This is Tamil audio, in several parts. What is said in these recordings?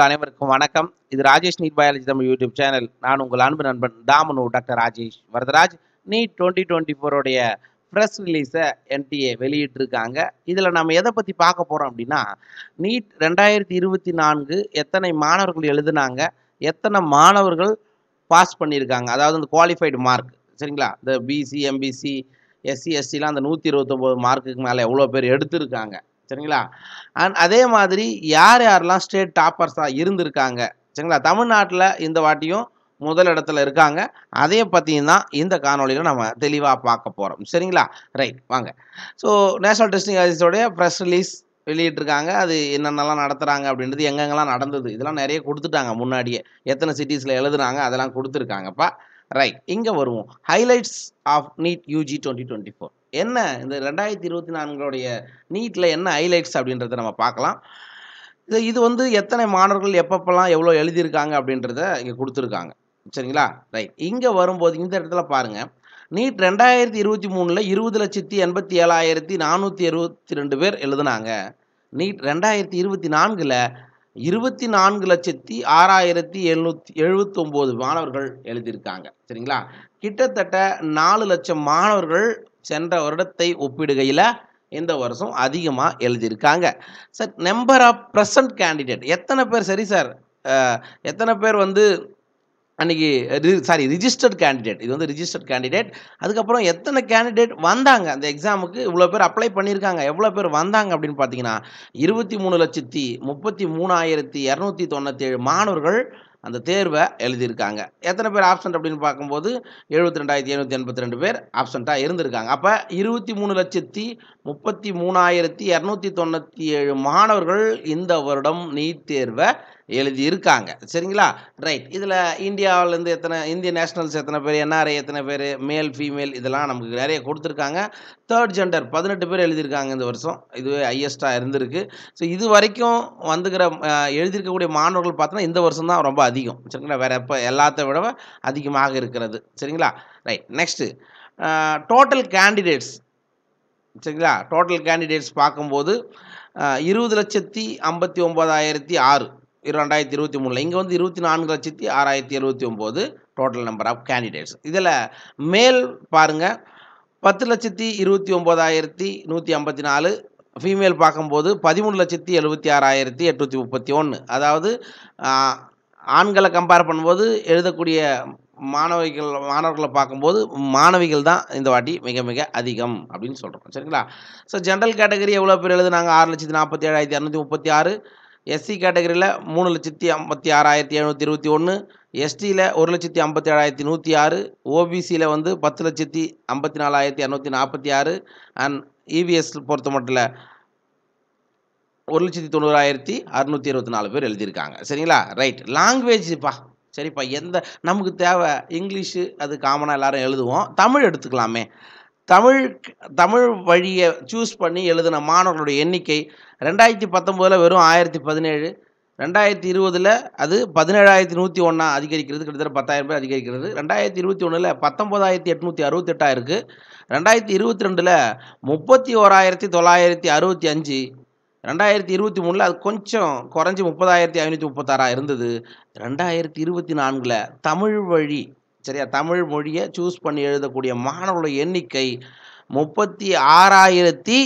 உங்கள் அனைவருக்கும் வணக்கம் இது Rajesh NEET biology Tamil YouTube channel நான் உங்கள் அன்பு நண்பன் டாமனு doctor Rajesh Varadaraj NEET twenty twenty ஃபோருடைய ப்ரெஸ் ரிலீஸை என்டிஏ வெளியிட்டிருக்காங்க இதில் நம்ம எதை பற்றி பார்க்க போகிறோம் அப்படின்னா நீட் ரெண்டாயிரத்தி இருபத்தி நான்கு எத்தனை மாணவர்கள் எழுதுனாங்க எத்தனை மாணவர்கள் பாஸ் பண்ணியிருக்காங்க அதாவது அந்த குவாலிஃபைடு மார்க் சரிங்களா இந்த பிசி எம்பிசி எஸ்சி எஸ்சிலாம் அந்த நூற்றி இருபத்தொம்போது மார்க்குக்கு மேலே எவ்வளோ பேர் எடுத்திருக்காங்க சரிங்களா அண்ட் அதே மாதிரி யார் யாரெல்லாம் ஸ்டேட் டாப்பர்ஸாக இருந்திருக்காங்க சரிங்களா தமிழ்நாட்டில் இந்த வாட்டியும் முதல் இடத்துல இருக்காங்க அதே பற்றியும் தான் இந்த காணொலியில் நம்ம தெளிவாக பார்க்க போகிறோம் சரிங்களா ரைட் வாங்க ஸோ நேஷனல் டெஸ்டிங் ஆஃபீஸோடைய ப்ரெஸ் ரிலீஸ் வெளியிட்டிருக்காங்க அது என்னென்னலாம் நடத்துகிறாங்க அப்படின்றது எங்கெங்கெல்லாம் நடந்தது இதெல்லாம் நிறைய கொடுத்துட்டாங்க முன்னாடியே எத்தனை சிட்டிஸில் எழுதுனாங்க அதெல்லாம் கொடுத்துருக்காங்கப்பா ரைட் இங்கே வருவோம் highlights of NEET UG twenty twenty four என்ன இந்த ரெண்டாயிரத்தி இருபத்தி நான்குடைய நீட்டில் என்ன ஹைலைட்ஸ் அப்படின்றத நம்ம பார்க்கலாம் இது இது வந்து எத்தனை மாணவர்கள் எப்பப்பெல்லாம் எவ்வளோ எழுதியிருக்காங்க அப்படின்றத இங்கே கொடுத்துருக்காங்க சரிங்களா ரைட் இங்கே வரும்போது இந்த இடத்துல பாருங்கள் நீட் ரெண்டாயிரத்தி இருபத்தி மூணில் இருபது லட்சத்தி எண்பத்தி ஏழாயிரத்தி நானூற்றி அறுபத்தி ரெண்டு பேர் எழுதுனாங்க நீட் ரெண்டாயிரத்தி இருபத்தி நான்கில் இருபத்தி நான்கு லட்சத்தி ஆறாயிரத்தி எழுநூத்தி ஒம்பது மாணவர்கள் எழுதியிருக்காங்க சரிங்களா கிட்டத்தட்ட நாலு லட்சம் மாணவர்கள் சென்ற வருடத்தை ஒப்பிடுகையில் இந்த வருஷம் அதிகமாக எழுதியிருக்காங்க sir number of present candidate எத்தனை பேர் சரி சார் எத்தனை பேர் வந்து அன்றைக்கி சாரி ரிஜிஸ்டர்ட் கேண்டிடேட் இது வந்து ரிஜிஸ்டர்ட் கேண்டிடேட் அதுக்கப்புறம் எத்தனை கேண்டிடேட் வந்தாங்க அந்த எக்ஸாமுக்கு இவ்வளோ பேர் அப்ளை பண்ணியிருக்காங்க எவ்வளோ பேர் வந்தாங்க அப்படின்னு பார்த்தீங்கன்னா இருபத்தி மூணு லட்சத்தி முப்பத்தி மூணாயிரத்தி இரநூத்தி தொண்ணூற்றேழு மாணவர்கள் அந்த தேர்வை எழுதியிருக்காங்க எத்தனை பேர் ஆப்சண்ட் அப்படின்னு பார்க்கும்போது எழுபத்தி ரெண்டாயிரத்தி எழுநூற்றி எண்பத்தி ரெண்டு பேர் ஆப்சண்ட்டாக இருந்திருக்காங்க அப்போ இருபத்தி மூணு லட்சத்தி முப்பத்தி மூணாயிரத்தி இரநூத்தி தொண்ணூற்றி ஏழு மாணவர்கள் இந்த வருடம் நீட் தேர்வை எழுதியிருக்காங்க சரிங்களா ரைட் இதில் இந்தியாவிலேருந்து எத்தனை இந்திய நேஷனல்ஸ் எத்தனை பேர் என்ஆர்ஐ எத்தனை பேர் மேல் ஃபீமேல் இதெல்லாம் நமக்கு நிறைய கொடுத்துருக்காங்க தேர்ட் ஜெண்டர் பதினெட்டு பேர் எழுதியிருக்காங்க இந்த வருஷம் இதுவே ஹையஸ்ட்டாக இருந்திருக்கு ஸோ இது வரைக்கும் வந்துக்கிற எழுதியிருக்கக்கூடிய மாணவர்கள் பார்த்தோன்னா இந்த வருஷம் தான் ரொம்ப அதிகம் சரிங்களா வேறு எப்போ எல்லாத்த விட அதிகமாக இருக்கிறது சரிங்களா ரைட் நெக்ஸ்ட்டு டோட்டல் கேண்டிடேட்ஸ் சரிங்களா டோட்டல் கேண்டிடேட்ஸ் பார்க்கும்போது இருபது லட்சத்தி ஐம்பத்தி ஒம்பதாயிரத்தி ஆறு ரெண்டாயிரத்தி இருபத்தி மூணில் இங்கே வந்து இருபத்தி நான்கு லட்சத்தி ஆறாயிரத்தி எழுபத்தி ஒம்பது டோட்டல் நம்பர் ஆஃப் கேண்டிடேட்ஸ் இதில் மேல் பாருங்கள் பத்து லட்சத்தி இருபத்தி ஒம்பதாயிரத்தி நூற்றி ஐம்பத்தி நாலு ஃபீமேல் பார்க்கும்போது பதிமூணு லட்சத்தி எழுபத்தி ஆறாயிரத்தி எட்நூற்றி முப்பத்தி ஒன்று அதாவது ஆண்களை கம்பேர் பண்ணும்போது எழுதக்கூடிய மாணவிகள் மாணவர்களை பார்க்கும்போது மாணவிகள் தான் இந்த வாட்டி மிக மிக அதிகம் அப்படின்னு சொல்கிறோம் சரிங்களா ஸோ ஜென்ரல் கேட்டகரி எவ்வளோ பேர் எழுதுனாங்க ஆறு லட்சத்தி நாற்பத்தி ஏழாயிரத்தி இரநூத்தி முப்பத்தி ஆறு எஸ்சி கேட்டகரியில் மூணு லட்சத்தி ஐம்பத்தி ஆறாயிரத்தி எழுநூற்றி இருபத்தி ஒன்று எஸ்டியில் ஒரு லட்சத்தி ஐம்பத்தி ஏழாயிரத்தி நூற்றி ஆறு ஓபிசியில் வந்து பத்து லட்சத்தி ஐம்பத்தி நாலாயிரத்தி இரநூத்தி நாற்பத்தி ஆறு அண்ட் இவிஎஸ் e பொறுத்த மட்டும் ஒரு லட்சத்தி தொண்ணூறாயிரத்தி அறுநூற்றி இருபத்தி நாலு பேர் எழுதியிருக்காங்க சரிங்களா ரைட் லாங்குவேஜ்ப்பா சரிப்பா எந்த நமக்கு தேவை இங்கிலீஷு அது காமனாக எல்லோரும் எழுதுவோம் தமிழ் எடுத்துக்கலாமே தமிழ் தமிழ் வழியை சூஸ் பண்ணி எழுதின மாணவர்களுடைய எண்ணிக்கை ரெண்டாயிரத்தி பத்தொம்போதில் வெறும் ஆயிரத்தி பதினேழு ரெண்டாயிரத்தி இருபதில் அது பதினேழாயிரத்தி நூற்றி ஒன்றா அதிகரிக்கிறது கிட்டத்தட்ட பத்தாயிரம் பேர் அதிகரிக்கிறது ரெண்டாயிரத்தி இருபத்தி ஒன்றில் பத்தொம்போதாயிரத்தி எட்நூற்றி அறுபத்தெட்டாக இருக்குது ரெண்டாயிரத்தி இருபத்தி ரெண்டில் முப்பத்தி ஓராயிரத்தி தொள்ளாயிரத்தி அறுபத்தி அஞ்சு ரெண்டாயிரத்தி இருபத்தி மூணில் அது கொஞ்சம் குறைஞ்சி முப்பதாயிரத்தி ஐநூற்றி முப்பத்தாறாக இருந்தது ரெண்டாயிரத்தி இருபத்தி நான்கில் தமிழ் வழி சரியா தமிழ் மொழியை சூஸ் பண்ணி எழுதக்கூடிய மாணவர்களுடைய எண்ணிக்கை முப்பத்தி ஆறாயிரத்தி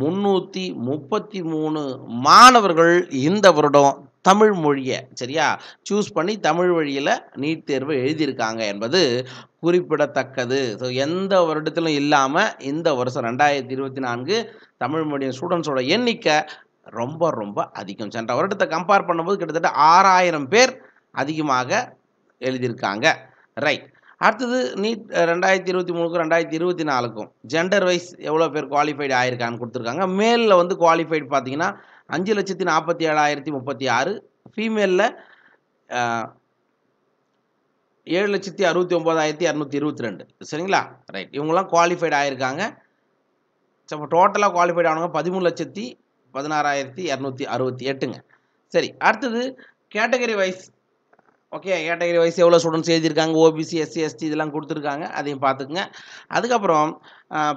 முந்நூற்றி முப்பத்தி மூணு மாணவர்கள் இந்த வருடம் தமிழ் மொழியை சரியா சூஸ் பண்ணி தமிழ் வழியில் நீட் தேர்வு எழுதியிருக்காங்க என்பது குறிப்பிடத்தக்கது ஸோ எந்த வருடத்திலும் இல்லாமல் இந்த வருஷம் ரெண்டாயிரத்தி இருபத்தி நான்கு தமிழ் மீடியம் ஸ்டூடெண்ட்ஸோட எண்ணிக்கை ரொம்ப ரொம்ப அதிகம் சென்ற வருடத்தை கம்பேர் பண்ணும்போது கிட்டத்தட்ட ஆறாயிரம் பேர் அதிகமாக எழுதியிருக்காங்க ரைட் அடுத்தது நீட் ரெண்டாயிரத்தி இருபத்தி மூணுக்கும் ரெண்டாயிரத்தி இருபத்தி நாலுக்கும் ஜெண்டர் வைஸ் எவ்வளோ பேர் குவாலிஃபைடு ஆயிருக்கான்னு கொடுத்துருக்காங்க மேலில் வந்து குவாலிஃபைடு பார்த்தீங்கன்னா அஞ்சு லட்சத்தி நாற்பத்தி ஏழாயிரத்தி முப்பத்தி ஆறு ஃபீமேலில் ஏழு லட்சத்தி அறுபத்தி ஒம்பதாயிரத்தி இரநூத்தி இருபத்தி ரெண்டு சரிங்களா ரைட் இவங்கெல்லாம் குவாலிஃபைடு ஆயிருக்காங்க ஸோ டோட்டலாக குவாலிஃபைடு ஆனவங்க பதிமூணு லட்சத்தி பதினாறாயிரத்தி இரநூத்தி அறுபத்தி எட்டுங்க சரி அடுத்தது category wise okay category wise எவ்வளோ ஸ்டூடெண்ட்ஸ் எழுதியிருக்காங்க ஓபிசி எஸ்சி எஸ்டி இதெல்லாம் கொடுத்துருக்காங்க அதையும் பார்த்துக்குங்க அதுக்கப்புறம்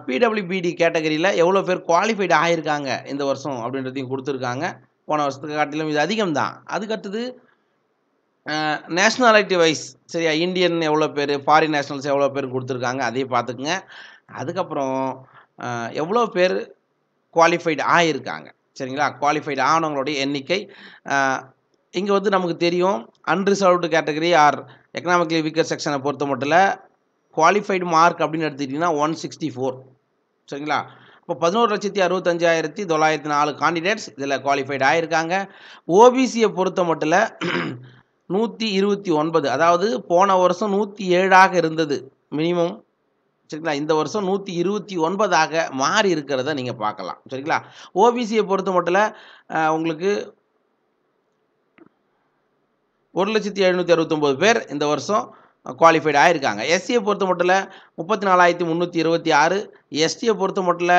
பிடபிள்யூபிடி கேட்டகரியில் எவ்வளோ பேர் குவாலிஃபைடு ஆகியிருக்காங்க இந்த வருஷம் அப்படின்றதையும் கொடுத்துருக்காங்க போன வருஷத்துக்கு காட்டிலும் இது அதிகம் தான் அதுக்கடுத்தது நேஷ்னாலிட்டி வைஸ் சரியா இந்தியன் எவ்வளோ பேர் ஃபாரின் நேஷ்னல்ஸ் எவ்வளோ பேர் கொடுத்துருக்காங்க அதையும் பார்த்துக்குங்க அதுக்கப்புறம் எவ்வளோ பேர் குவாலிஃபைடு ஆகியிருக்காங்க சரிங்களா குவாலிஃபைடு ஆனவங்களுடைய எண்ணிக்கை இங்கே வந்து நமக்கு தெரியும் unreserved category or economically weaker செக்ஷனை பொறுத்த மட்டும் குவாலிஃபைடு மார்க் அப்படின்னு எடுத்துக்கிட்டிங்கன்னா ஒன் ஃபோர் சரிங்களா இப்போ பதினோரு லட்சத்தி அறுபத்தஞ்சாயிரத்தி தொள்ளாயிரத்தி நாலு கேண்டிடேட்ஸ் இதில் குவாலிஃபைடு ஆகியிருக்காங்க ஓபிசியை பொறுத்த மட்டும் நூற்றி இருபத்தி ஒன்பது அதாவது போன வருஷம் நூற்றி ஏழாக இருந்தது மினிமம் சரிங்களா இந்த வருஷம் நூற்றி இருபத்தி ஒன்பதாக மாறி இருக்கிறத நீங்கள் பார்க்கலாம் சரிங்களா ஓபிசியை பொறுத்த மட்டும் உங்களுக்கு ஒரு லட்சத்தி எழுநூற்றி அறுபத்தொம்போது பேர் இந்த வருஷம் குவாலிஃபைடு ஆகியிருக்காங்க எஸ்சியை பொறுத்த மட்டும் முப்பத்தி நாலாயிரத்தி முந்நூற்றி இருபத்தி ஆறு எஸ்டியை பொறுத்த மட்டும்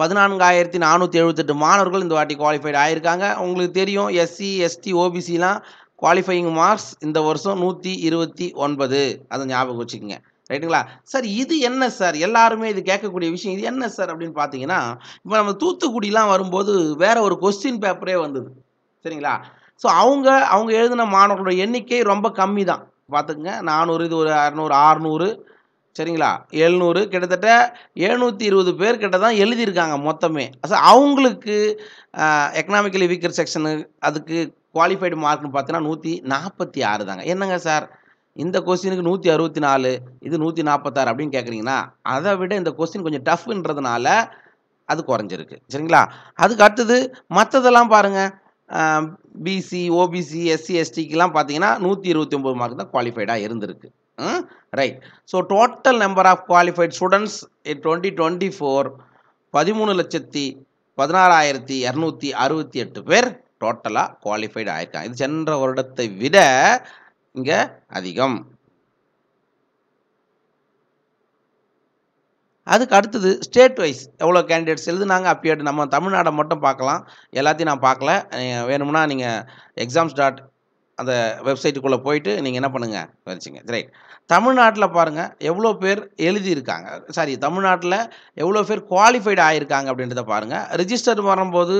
பதினான்காயிரத்தி நானூற்றி எழுபத்தெட்டு மாணவர்கள் இந்த வாட்டி குவாலிஃபைடு ஆகியிருக்காங்க உங்களுக்கு தெரியும் எஸ்சி எஸ்டி ஓபிசிலாம் குவாலிஃபையிங் மார்க்ஸ் இந்த வருஷம் நூற்றி இருபத்தி ஒன்பது அதை ஞாபகம் வச்சுக்கோங்க ரைட்டுங்களா சார் இது என்ன சார் எல்லாருமே இது கேட்கக்கூடிய விஷயம் இது என்ன சார் அப்படின்னு பார்த்தீங்கன்னா இப்போ நம்ம தூத்துக்குடிலாம் வரும்போது வேற ஒரு கொஸ்டின் பேப்பரே வந்தது சரிங்களா ஸோ அவங்க அவங்க எழுதின மாணவர்களோட எண்ணிக்கை ரொம்ப கம்மி தான் பார்த்துக்குங்க நானூறு இது ஒரு அறநூறு ஆறுநூறு சரிங்களா எழுநூறு கிட்டத்தட்ட எழுநூற்றி இருபது பேர் கிட்ட தான் எழுதியிருக்காங்க மொத்தமே ஸோ அவங்களுக்கு எக்கனாமிக்கலி வீக்கர் செக்ஷனு அதுக்கு குவாலிஃபைடு மார்க்னு பார்த்தீங்கன்னா நூற்றி நாற்பத்தி ஆறு தாங்க என்னங்க சார் இந்த கொஸ்டினுக்கு நூற்றி அறுபத்தி நாலு இது நூற்றி நாற்பத்தாறு அப்படின்னு கேட்குறீங்கன்னா அதை விட இந்த கொஸ்டின் கொஞ்சம் டஃப்ன்றதுனால அது குறைஞ்சிருக்கு சரிங்களா அதுக்கு அடுத்தது மற்றதெல்லாம் பாருங்கள் பிசி ஓபிசி எஸ்சி எஸ்டிக்கெலாம் பார்த்தீங்கன்னா நூற்றி இருபத்தி ஒம்பது மார்க் தான் குவாலிஃபைடாக இருந்திருக்கு right so total number of qualified students twenty twenty four பதிமூணு லட்சத்தி பதினாறாயிரத்தி இரநூத்தி அறுபத்தி எட்டு பேர் டோட்டலாக குவாலிஃபைடு ஆயிருக்காங்க இது சென்ற வருடத்தை விட இங்கே அதிகம் அதுக்கு அடுத்தது ஸ்டேட் வைஸ் எவ்வளோ கேண்டிடேட்ஸ் எழுதுனாங்க அப்படியே நம்ம தமிழ்நாடை மட்டும் பார்க்கலாம் எல்லாத்தையும் நான் பார்க்கல வேணும்னா நீங்கள் எக்ஸாம்ஸ் டாட் அந்த வெப்சைட்டுக்குள்ளே போயிட்டு நீங்கள் என்ன பண்ணுங்கள் வச்சுங்க ரைட் தமிழ்நாட்டில் பாருங்கள் எவ்வளோ பேர் எழுதியிருக்காங்க சாரி தமிழ்நாட்டில் எவ்வளோ பேர் குவாலிஃபைடு ஆகியிருக்காங்க அப்படின்றத பாருங்கள் ரிஜிஸ்டர் வரும்போது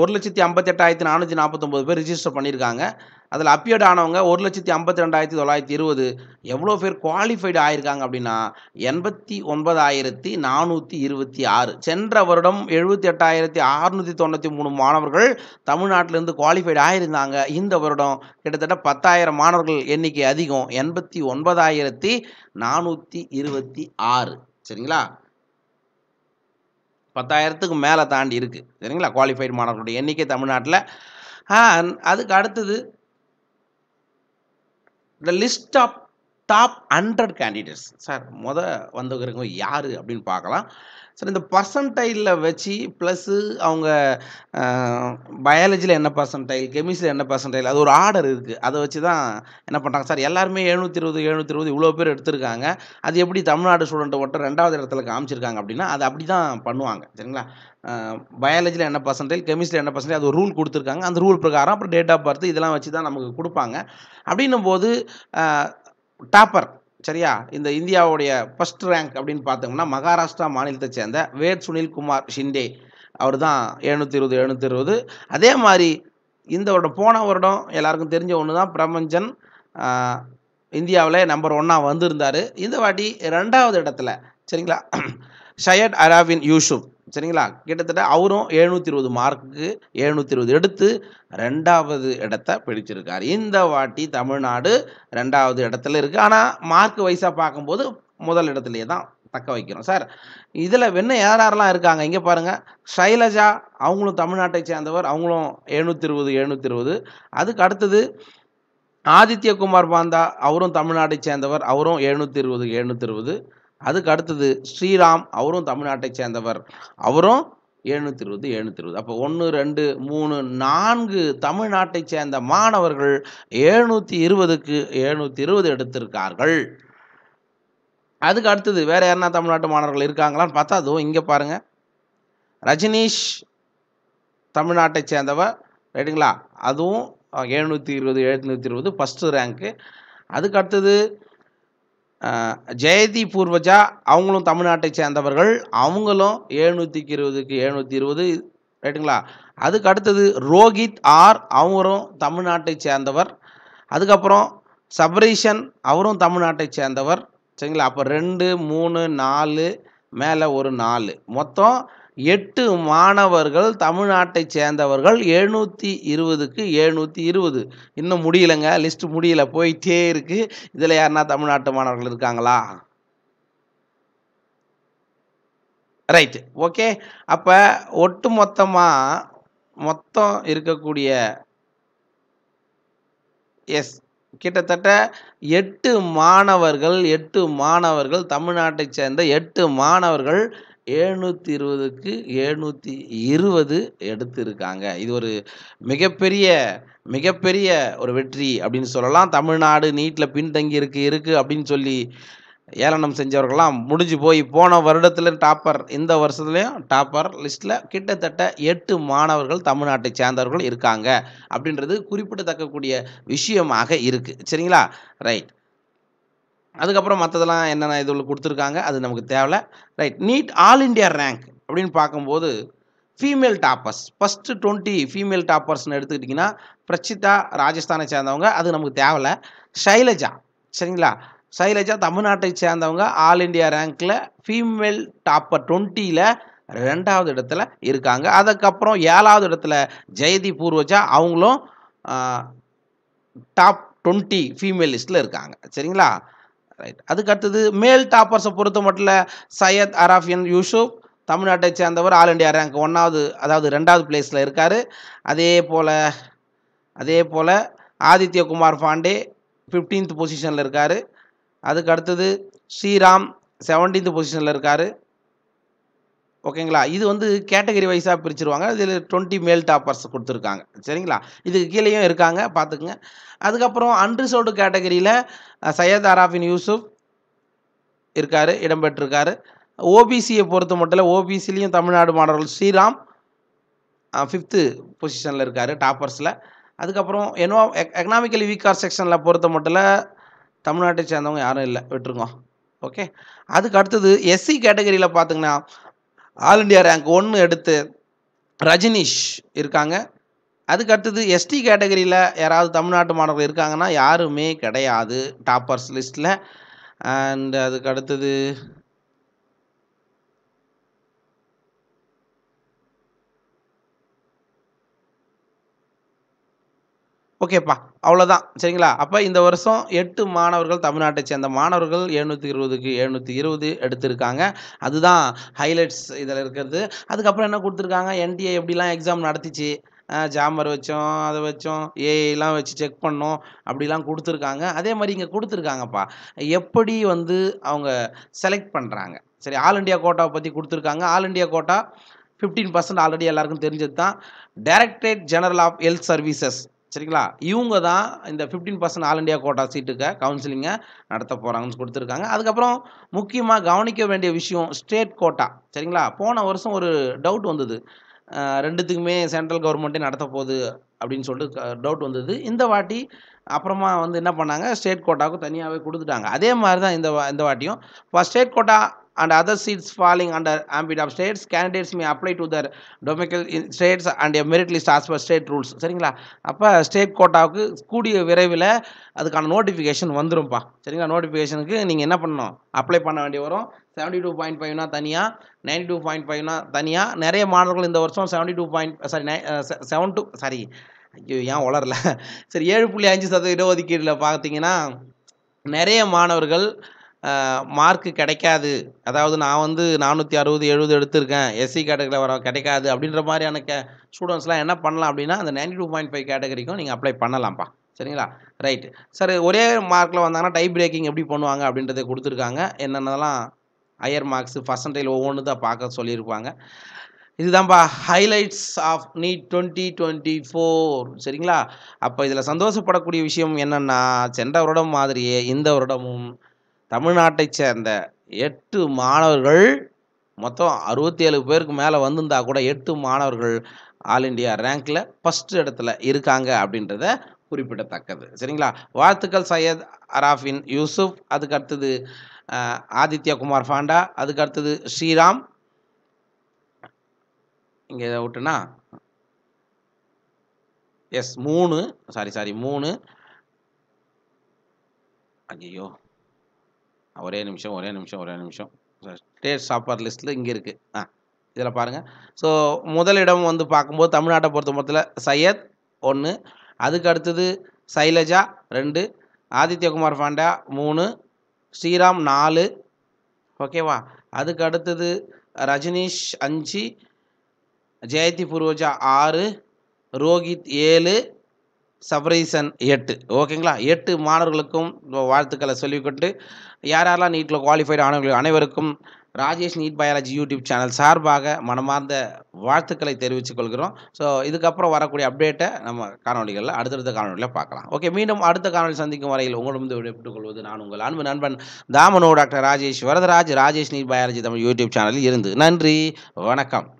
ஒரு லட்சத்தி ஐம்பத்தெட்டாயிரத்தி நானூற்றி நாற்பத்தொம்பது பேர் ரிஜிஸ்டர் பண்ணியிருக்காங்க அதில் அப்பியர்ட் ஆனவங்க ஒரு லட்சத்தி ஐம்பத்தி ரெண்டாயிரத்தி தொள்ளாயிரத்தி இருபது எவ்வளோ பேர் குவாலிஃபைடு ஆயிருக்காங்க அப்படின்னா எண்பத்தி ஒன்பதாயிரத்தி நானூற்றி இருபத்தி ஆறு சென்ற வருடம் எழுபத்தி எட்டாயிரத்தி ஆறுநூற்றி தொண்ணூற்றி மூணு மாணவர்கள் தமிழ்நாட்டிலேருந்து குவாலிஃபைடு ஆகியிருந்தாங்க இந்த வருடம் கிட்டத்தட்ட பத்தாயிரம் மாணவர்கள் எண்ணிக்கை அதிகம் எண்பத்தி ஒன்பதாயிரத்தி நானூற்றி இருபத்தி ஆறு சரிங்களா பத்தாயிரத்துக்கு மேலே தாண்டி இருக்குது சரிங்களா குவாலிஃபைடு மாணவர்களுடைய எண்ணிக்கை தமிழ்நாட்டில் அதுக்கு அடுத்தது the list of top hundred candidates sir முத வந்தவங்க யார் அப்படின்னு பார்க்கலாம் சார் இந்த பர்சன்டைலில் வச்சு ப்ளஸ்ஸு அவங்க பயாலஜியில் என்ன பர்சன்டைல் கெமிஸ்ட்ரியில் என்ன பர்சன்டைல் அது ஒரு ஆர்டர் இருக்குது அதை வச்சு தான் என்ன பண்ணுறாங்க சார் எல்லாருமே எழுநூற்றி இருபது எழுநூற்றி இருபது இவ்வளோ பேர் எடுத்திருக்காங்க அது எப்படி தமிழ்நாடு ஸ்டூடெண்ட்டை ஒட்ட ரெண்டாவது இடத்துல காமிச்சிருக்காங்க அப்படின்னா அது அப்படி தான் பண்ணுவாங்க சரிங்களா பயாலஜியில் என்ன பர்சன்டேஜ் கெமிஸ்ட்ரியில் என்ன பர்சன்டேஜ் அது ரூல் கொடுத்துருக்காங்க அந்த ரூல் பிரகாரம் அப்புறம் டேட் ஆஃப் பர்த் இதெல்லாம் வச்சு தான் நமக்கு கொடுப்பாங்க அப்படின்னும் போது டாப்பர் சரியா இந்த இந்தியாவுடைய ஃபஸ்ட் ரேங்க் அப்படின்னு பார்த்தோம்னா மகாராஷ்டிரா மாநிலத்தை சேர்ந்த வேட் குமார் ஷிண்டே அவர் தான் எழுநூற்றி இருபது எழுநூற்றி இருபது அதே மாதிரி இந்த வருடம் போன வருடம் எல்லாருக்கும் தெரிஞ்ச ஒன்று தான் பிரபஞ்சன் இந்தியாவில் நம்பர் ஒன்னாக வந்திருந்தார் இந்த வாட்டி ரெண்டாவது இடத்துல சரிங்களா ஷயட் அராவின் யூசுப் சரிங்களா கிட்டத்தட்ட அவரும் எழுநூற்றி இருபது மார்க்குக்கு எழுநூற்றி இருபது எடுத்து ரெண்டாவது இடத்த பிடிச்சிருக்கார் இந்த வாட்டி தமிழ்நாடு ரெண்டாவது இடத்துல இருக்குது ஆனால் மார்க் வைஸாக பார்க்கும்போது முதல் இடத்துலையே தான் தக்க வைக்கிறோம் சார் இதில் வெண்ண யார் யாரெல்லாம் இருக்காங்க இங்கே பாருங்க ஷைலஜா அவங்களும் தமிழ்நாட்டை சேர்ந்தவர் அவங்களும் எழுநூற்றி இருபது எழுநூற்றி இருபது அதுக்கு அடுத்தது ஆதித்யகுமார் பாந்தா அவரும் தமிழ்நாட்டை சேர்ந்தவர் அவரும் எழுநூற்றி இருபது எழுநூற்றி இருபது அதுக்கு அடுத்தது ஸ்ரீராம் அவரும் தமிழ்நாட்டை சேர்ந்தவர் அவரும் எழுநூற்றி இருபது எழுநூற்றி இருபது அப்போ ஒன்று ரெண்டு மூணு நான்கு தமிழ்நாட்டை சேர்ந்த மாணவர்கள் எழுநூற்றி இருபதுக்கு எழுநூற்றி இருபது எடுத்திருக்கார்கள் அதுக்கு அடுத்தது வேறு யாருன்னா தமிழ்நாட்டு மாணவர்கள் இருக்காங்களான்னு பார்த்தா அதுவும் இங்கே பாருங்கள் ரஜினீஷ் தமிழ்நாட்டை சேர்ந்தவர் ரைட்டுங்களா அதுவும் எழுநூற்றி இருபது எழுநூற்றி இருபது ஃபஸ்ட்டு ரேங்க்கு அதுக்கு அடுத்தது ஜெயதி பூர்வஜா அவங்களும் தமிழ்நாட்டை சேர்ந்தவர்கள் அவங்களும் எழுநூற்றிக்கு இருபதுக்கு எழுநூற்றி இருபது ரைட்டுங்களா அதுக்கு அடுத்தது ரோஹித் ஆர் அவரும் தமிழ்நாட்டை சேர்ந்தவர் அதுக்கப்புறம் சபரீஷன் அவரும் தமிழ்நாட்டை சேர்ந்தவர் சரிங்களா அப்போ ரெண்டு மூணு நாலு மேலே ஒரு நாலு மொத்தம் எட்டு மாணவர்கள் தமிழ்நாட்டை சேர்ந்தவர்கள் எழுநூற்றி இருபதுக்கு எழுநூற்றி இருபது இன்னும் முடியலைங்க லிஸ்ட்டு முடியல போயிட்டே இருக்குது இதில் யாருன்னா தமிழ்நாட்டு மாணவர்கள் இருக்காங்களா ரைட்டு ஓகே அப்போ ஒட்டு மொத்தமாக மொத்தம் இருக்கக்கூடிய எஸ் கிட்டத்தட்ட எட்டு மாணவர்கள் எட்டு மாணவர்கள் தமிழ்நாட்டை சேர்ந்த எட்டு மாணவர்கள் எழுநூற்றி இருபதுக்கு எழுநூற்றி இருபது எடுத்திருக்காங்க இது ஒரு மிகப்பெரிய மிகப்பெரிய ஒரு வெற்றி அப்படின்னு சொல்லலாம் தமிழ்நாடு நீட்டில் பின்தங்கி இருக்கு இருக்குது அப்படின்னு சொல்லி ஏளனம் செஞ்சவர்கள்லாம் முடிஞ்சு போய் போன வருடத்தில் டாப்பர் இந்த வருஷத்துலேயும் டாப்பர் லிஸ்ட்டில் கிட்டத்தட்ட எட்டு மாணவர்கள் தமிழ்நாட்டை சேர்ந்தவர்கள் இருக்காங்க அப்படின்றது குறிப்பிடத்தக்கக்கூடிய விஷயமாக இருக்குது சரிங்களா ரைட் அதுக்கப்புறம் மற்றதெல்லாம் என்னென்ன இதில் கொடுத்துருக்காங்க அது நமக்கு தேவை right NEET all India rank அப்படின்னு பார்க்கும்போது female toppers first twenty female டாப்பர்ஸ்னு எடுத்துக்கிட்டிங்கன்னா பிரச்சிதா ராஜஸ்தானை சேர்ந்தவங்க அது நமக்கு தேவையில்ல சைலஜா சரிங்களா சைலஜா தமிழ்நாட்டை சேர்ந்தவங்க ஆல் இண்டியா ரேங்க்கில் ஃபீமேல் டாப்பர் டுவெண்ட்டியில் ரெண்டாவது இடத்துல இருக்காங்க அதுக்கப்புறம் ஏழாவது இடத்துல ஜெயதி பூர்வஜா அவங்களும் டாப் டுவெண்ட்டி ஃபீமேல் லிஸ்ட்டில் இருக்காங்க சரிங்களா ரைட் அதுக்கு அடுத்தது மேல் டாப்பர்ஸை பொறுத்த மட்டும் சையத் அராஃபியன் யூசுப் தமிழ்நாட்டை சேர்ந்தவர் ஆல் இண்டியா ரேங்க் ஒன்றாவது அதாவது ரெண்டாவது பிளேஸில் இருக்கார் அதே போல் அதே போல் ஆதித்யகுமார் பாண்டே ஃபிஃப்டீன்த் பொசிஷனில் இருக்கார் அதுக்கு அடுத்தது ஸ்ரீராம் செவன்டீன்த் பொசிஷனில் இருக்கார் ஓகேங்களா இது வந்து கேட்டகரி வைஸாக பிரிச்சுருவாங்க இதில் டுவெண்ட்டி மேல் டாப்பர்ஸ் கொடுத்துருக்காங்க சரிங்களா இதுக்கு கீழேயும் இருக்காங்க பார்த்துக்குங்க அதுக்கப்புறம் அன்ரிசர்வ்டு கேட்டகரியில் சையத் அராஃபின் யூசுஃப் இருக்கார் இடம்பெற்றிருக்காரு ஓபிசியை பொறுத்த மட்டும் இல்லை ஓபிசிலையும் தமிழ்நாடு மாணவர்கள் ஸ்ரீராம் ஃபிஃப்த்து பொசிஷனில் இருக்கார் டாப்பர்ஸில் அதுக்கப்புறம் என்னோ எக்கனாமிக்கலி வீக்கார் செக்ஷனில் பொறுத்த மட்டும் தமிழ்நாட்டை சேர்ந்தவங்க யாரும் இல்லை விட்டுருங்க ஓகே அதுக்கு அடுத்தது எஸ்சி e கேட்டகரியில் பார்த்தீங்கன்னா ஆல் இண்டியா ரேங்க் ஒன்று எடுத்து ரஜினிஷ் இருக்காங்க அதுக்கு அடுத்தது எஸ்டி கேட்டகரியில் யாராவது தமிழ்நாட்டு மாணவர்கள் இருக்காங்கன்னா யாருமே கிடையாது டாப்பர்ஸ் லிஸ்ட்டில் அண்ட் அதுக்கு அடுத்தது ஓகேப்பா அவ்வளோதான் சரிங்களா அப்போ இந்த வருஷம் எட்டு மாணவர்கள் தமிழ்நாட்டை சேர்ந்த மாணவர்கள் எழுநூற்றி இருபதுக்கு எழுநூற்றி இருபது எடுத்திருக்காங்க அதுதான் ஹைலைட்ஸ் இதில் இருக்கிறது அதுக்கப்புறம் என்ன கொடுத்துருக்காங்க என்டிஏ எப்படிலாம் எக்ஸாம் நடத்திச்சு ஜாமர் வச்சோம் அதை வச்சோம் ஏஐலாம் வச்சு செக் பண்ணோம் அப்படிலாம் கொடுத்துருக்காங்க அதே மாதிரி இங்கே கொடுத்துருக்காங்கப்பா எப்படி வந்து அவங்க செலக்ட் பண்ணுறாங்க சரி ஆல் இண்டியா கோட்டாவை பற்றி கொடுத்துருக்காங்க all India quota fifteen percent already எல்லாருக்கும் தெரிஞ்சது தான் directorate general of health services சரிங்களா இவங்க தான் இந்த fifteen percent all India quota சீட்டுக்கு கவுன்சிலிங்கை நடத்த போகிறாங்கன்னு கொடுத்துருக்காங்க அதுக்கப்புறம் முக்கியமாக கவனிக்க வேண்டிய விஷயம் ஸ்டேட் கோட்டா சரிங்களா போன வருஷம் ஒரு டவுட் வந்தது ரெண்டுத்துக்குமே சென்ட்ரல் கவர்மெண்ட்டே நடத்த போகுது அப்படின்னு சொல்லிட்டு டவுட் வந்தது இந்த வாட்டி அப்புறமா வந்து என்ன பண்ணாங்க ஸ்டேட் கோட்டாவுக்கு தனியாகவே கொடுத்துட்டாங்க அதே மாதிரி தான் இந்த இந்த வாட்டியும் இப்போ state quota and other seats falling under ambit of states candidates may apply to their domicile states and a merit list as per state rules சரிங்களா அப்போ ஸ்டேட் கோட்டாவுக்கு கூடிய விரைவில் அதுக்கான நோட்டிஃபிகேஷன் வந்துடும்ப்பா சரிங்களா நோட்டிஃபிகேஷனுக்கு நீங்கள் என்ன பண்ணணும் அப்ளை பண்ண வேண்டிய வரும் செவன்டி டூ பாயிண்ட் ஃபைவ்னா தனியாக நைன்டி டூ பாயிண்ட் ஃபைவ்னா தனியாக நிறைய மாணவர்கள் இந்த வருஷம் செவன்டி டூ பாயிண்ட் சாரி நை செவன் டூ சாரி ஐயோ ஏன் வளரல சரி ஏழு புள்ளி அஞ்சு சதவீத இடஒதுக்கீடில் பார்த்தீங்கன்னா நிறைய மாணவர்கள் மார்க்கு கிடைக்காது அதாவது நான் வந்து நானூற்றி அறுபது எழுபது எடுத்திருக்கேன் எஸ்சி கேட்டகரியில் e வர கிடைக்காது அப்படின்ற மாதிரியான கே ஸ்டூடெண்ட்ஸ்லாம் என்ன பண்ணலாம் அப்படின்னா அந்த நைன்டி டூ பாயிண்ட் ஃபைவ் கேட்டகரிக்கும் நீங்கள் அப்ளை பண்ணலாம்ப்பா சரிங்களா ரைட்டு சார் ஒரே மார்க்கில் வந்தாங்கன்னா டை பிரேக்கிங் எப்படி பண்ணுவாங்க அப்படின்றத கொடுத்துருக்காங்க என்னென்னலாம் ஹையர் மார்க்ஸு பர்சன்டேஜ் ஒவ்வொன்று தான் பார்க்க சொல்லியிருப்பாங்க இதுதான்ப்பா highlights of NEET twenty twenty four சரிங்களா அப்போ இதில் சந்தோஷப்படக்கூடிய விஷயம் என்னென்னா சென்ற வருடம் மாதிரியே இந்த வருடமும் தமிழ்நாட்டை சேர்ந்த எட்டு மாணவர்கள் மொத்தம் அறுபத்தி ஏழு பேருக்கு மேலே வந்திருந்தா கூட எட்டு மாணவர்கள் ஆல் இண்டியா ரேங்க்கில் ஃபஸ்ட்டு இடத்துல இருக்காங்க அப்படின்றத குறிப்பிடத்தக்கது சரிங்களா வாழ்த்துக்கள் சையத் அராஃபின் யூசுப் அதுக்கு அடுத்தது ஆதித்யகுமார் பாண்டா அதுக்கு அடுத்தது ஸ்ரீராம் இங்கே இதை விட்டுனா எஸ் மூணு சாரி சாரி மூணு ஐயோ ஒரே நிமிஷம் ஒரே நிமிஷம் ஒரே நிமிஷம் ஸ்டேட் சாப்பர் லிஸ்ட்டில் இங்கே இருக்குது ஆ இதில் பாருங்கள் ஸோ முதலிடம் வந்து பார்க்கும்போது தமிழ்நாட்டை பொறுத்த மொத்தத்தில் சையத் ஒன்று அதுக்கு அடுத்தது சைலஜா ரெண்டு ஆதித்யகுமார் பாண்டா மூணு ஸ்ரீராம் நாலு ஓகேவா அதுக்கு அடுத்தது ரஜினீஷ் அஞ்சு ஜெயதி புரோஜா ஆறு ரோஹித் ஏழு சப்ரைசன் எட்டு ஓகேங்களா எட்டு மாணவர்களுக்கும் வாழ்த்துக்களை சொல்லிக்கொண்டு யார் யாரெல்லாம் நீட்டில் குவாலிஃபைடு ஆனவர்கள் அனைவருக்கும் Rajesh NEET biology YouTube channel சார்பாக மனமார்ந்த வாழ்த்துக்களை தெரிவித்துக் கொள்கிறோம் ஸோ இதுக்கப்புறம் வரக்கூடிய அப்டேட்டை நம்ம காணொலிகளில் அடுத்தடுத்த காணொலியில் பார்க்கலாம் ஓகே மீண்டும் அடுத்த காணொலி சந்திக்கும் வரையில் உங்களிடமிருந்து விடைபெற்றுக் கொள்வது நான் உங்கள் அன்பு நண்பன் தாமனோ doctor Rajesh Varadaraj Rajesh NEET biology Tamil YouTube சேனலில் இருந்து நன்றி வணக்கம்